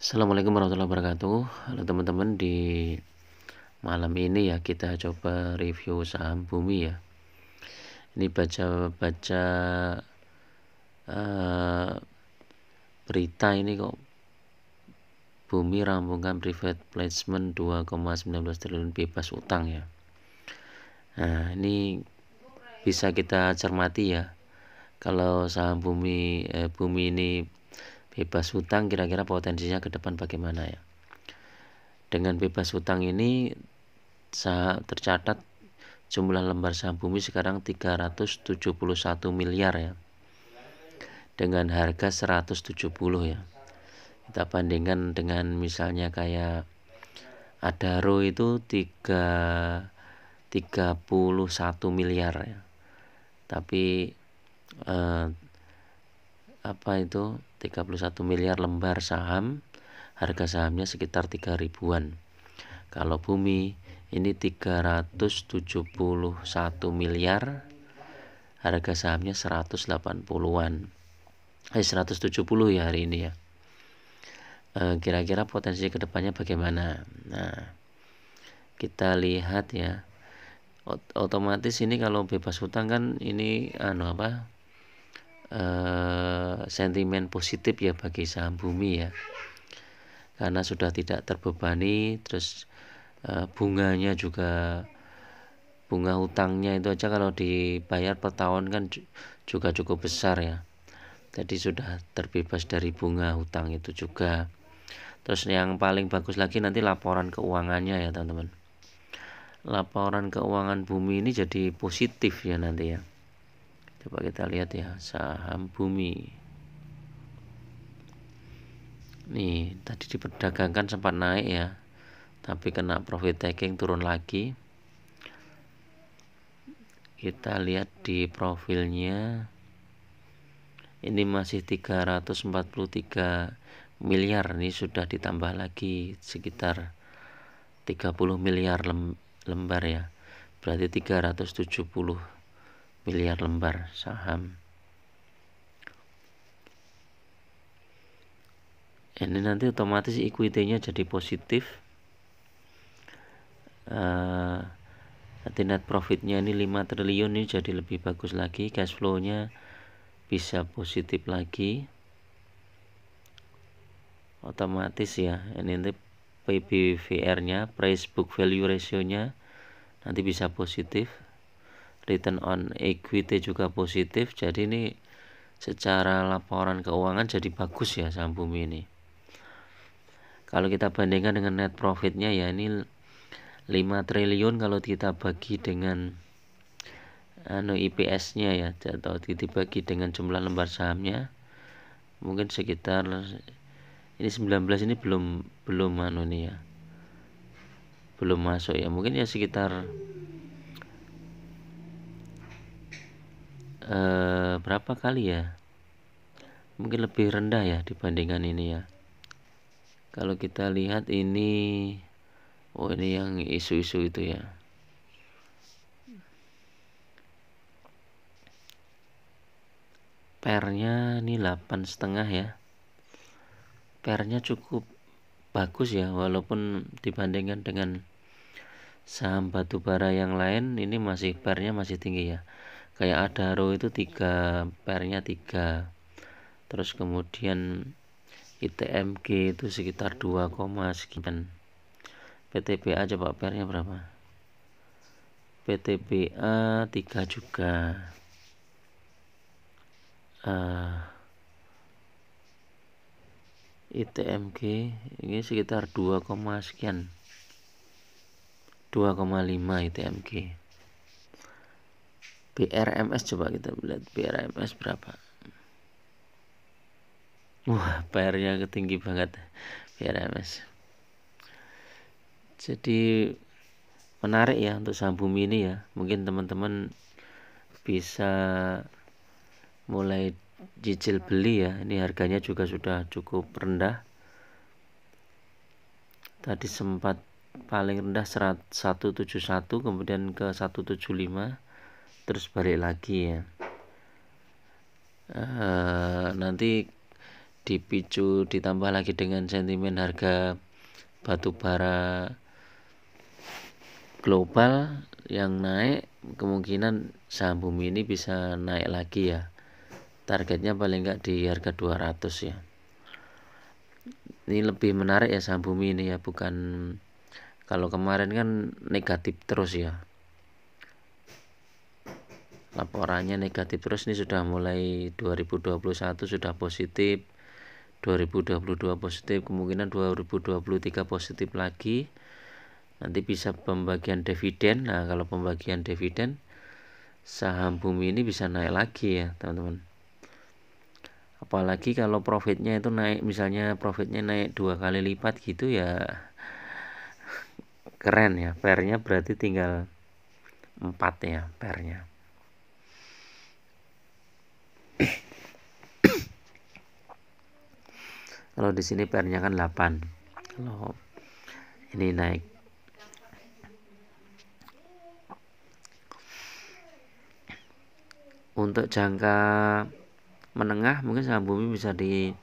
Assalamualaikum warahmatullahi wabarakatuh Halo teman-teman di malam ini ya kita coba review saham bumi ya Ini baca-baca uh, berita ini kok Bumi rampungkan private placement 2,19 triliun bebas utang ya Nah ini bisa kita cermati ya kalau saham bumi eh, bumi ini bebas hutang kira-kira potensinya ke depan bagaimana ya dengan bebas hutang ini tercatat jumlah lembar saham bumi sekarang 371 miliar ya dengan harga 170 ya kita bandingkan dengan misalnya kayak Adaro itu 3 31 miliar ya tapi eh, apa itu 31 miliar lembar saham harga sahamnya sekitar 3 ribuan kalau bumi ini 371 miliar harga sahamnya 180-an eh 170 ya hari ini ya eh, kira-kira e, potensi kedepannya bagaimana nah kita lihat ya otomatis ini kalau bebas hutang kan ini anu apa Eh, sentimen positif ya bagi saham bumi ya karena sudah tidak terbebani terus eh, bunganya juga bunga hutangnya itu aja kalau dibayar per tahun kan juga cukup besar ya jadi sudah terbebas dari bunga hutang itu juga terus yang paling bagus lagi nanti laporan keuangannya ya teman-teman laporan keuangan bumi ini jadi positif ya nanti ya coba kita lihat ya saham bumi nih tadi diperdagangkan sempat naik ya tapi kena profit taking turun lagi kita lihat di profilnya ini masih 343 miliar ini sudah ditambah lagi sekitar 30 miliar lembar ya berarti 370 miliar lembar saham. Ini nanti otomatis equity-nya jadi positif. Uh, nanti net profit-nya ini 5 triliun ini jadi lebih bagus lagi. Cash flow-nya bisa positif lagi. Otomatis ya. Ini nanti PBVR-nya, price book value ratio-nya nanti bisa positif return on equity juga positif jadi ini secara laporan keuangan jadi bagus ya saham bumi ini kalau kita bandingkan dengan net profitnya ya ini 5 triliun kalau kita bagi dengan anu IPS-nya ya atau dibagi dengan jumlah lembar sahamnya mungkin sekitar ini 19 ini belum belum anu nih ya belum masuk ya mungkin ya sekitar eh, berapa kali ya mungkin lebih rendah ya dibandingkan ini ya kalau kita lihat ini oh ini yang isu-isu itu ya pernya ini 8 setengah ya pernya cukup bagus ya walaupun dibandingkan dengan saham batubara yang lain ini masih pernya masih tinggi ya kayak ada row itu tiga pernya tiga terus kemudian ITMG itu sekitar 2, sekian PTBA coba pernya berapa PTBA 3 juga uh, eh, ITMG ini sekitar 2, sekian 2,5 ITMG BRMS coba kita lihat BRMS berapa wah PR-nya ketinggi banget BRMS jadi menarik ya untuk saham bumi ini ya mungkin teman-teman bisa mulai cicil beli ya ini harganya juga sudah cukup rendah tadi sempat paling rendah 171 kemudian ke 175 terus balik lagi ya uh, nanti dipicu ditambah lagi dengan sentimen harga batu bara global yang naik kemungkinan saham bumi ini bisa naik lagi ya targetnya paling nggak di harga 200 ya ini lebih menarik ya saham bumi ini ya bukan kalau kemarin kan negatif terus ya laporannya negatif terus nih sudah mulai 2021 sudah positif 2022 positif kemungkinan 2023 positif lagi nanti bisa pembagian dividen nah kalau pembagian dividen saham bumi ini bisa naik lagi ya teman-teman apalagi kalau profitnya itu naik misalnya profitnya naik dua kali lipat gitu ya keren ya pernya berarti tinggal empat ya pernya kalau di sini pr kan 8 kalau ini naik untuk jangka menengah mungkin saham bumi bisa di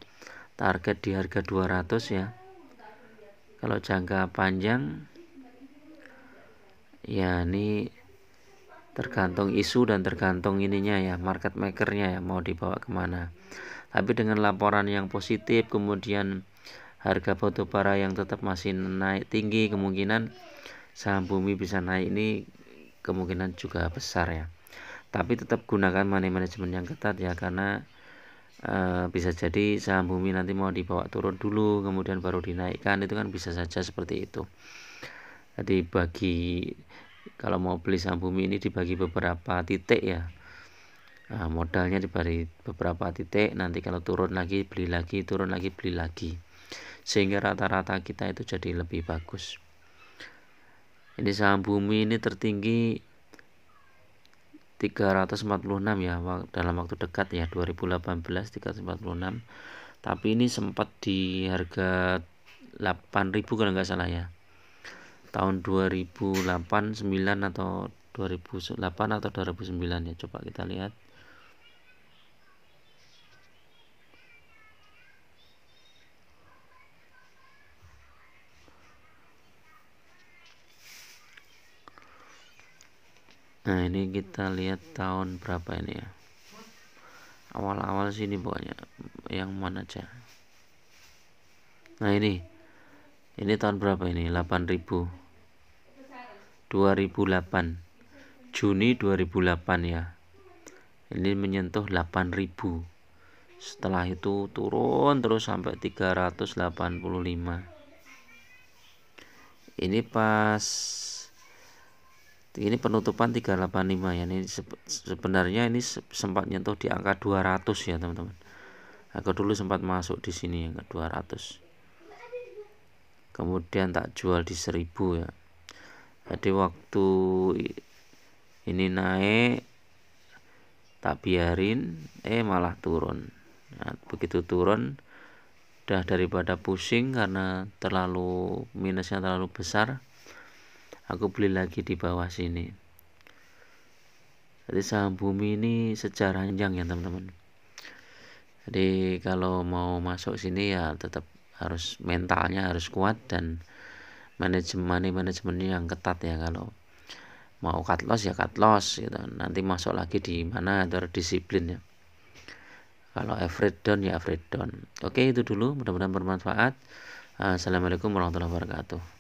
target di harga 200 ya kalau jangka panjang ya ini tergantung isu dan tergantung ininya ya market makernya ya mau dibawa kemana tapi dengan laporan yang positif, kemudian harga batu bara yang tetap masih naik tinggi, kemungkinan saham bumi bisa naik ini kemungkinan juga besar ya. Tapi tetap gunakan money management yang ketat ya karena e, bisa jadi saham bumi nanti mau dibawa turun dulu, kemudian baru dinaikkan itu kan bisa saja seperti itu. Jadi bagi kalau mau beli saham bumi ini dibagi beberapa titik ya Nah, modalnya diberi beberapa titik nanti kalau turun lagi beli lagi turun lagi beli lagi sehingga rata-rata kita itu jadi lebih bagus ini saham bumi ini tertinggi 346 ya dalam waktu dekat ya 2018 346 tapi ini sempat di harga 8000 kalau nggak salah ya tahun 2008 9 atau 2008 atau 2009 ya coba kita lihat Nah ini kita lihat tahun berapa ini ya Awal-awal sini pokoknya Yang mana aja Nah ini Ini tahun berapa ini 8000 2008 Juni 2008 ya Ini menyentuh 8000 Setelah itu turun terus sampai 385 Ini pas ini penutupan 385 ya ini sebenarnya ini sempat nyentuh di angka 200 ya teman-teman aku dulu sempat masuk di sini yang ke 200 kemudian tak jual di 1000 ya jadi waktu ini naik tak biarin eh malah turun nah, begitu turun udah daripada pusing karena terlalu minusnya terlalu besar aku beli lagi di bawah sini jadi saham bumi ini sejarah panjang ya teman-teman jadi kalau mau masuk sini ya tetap harus mentalnya harus kuat dan manajemen manajemennya yang ketat ya kalau mau cut loss ya cut loss gitu nanti masuk lagi di mana itu disiplin ya kalau average down ya average down oke itu dulu mudah-mudahan bermanfaat assalamualaikum warahmatullahi wabarakatuh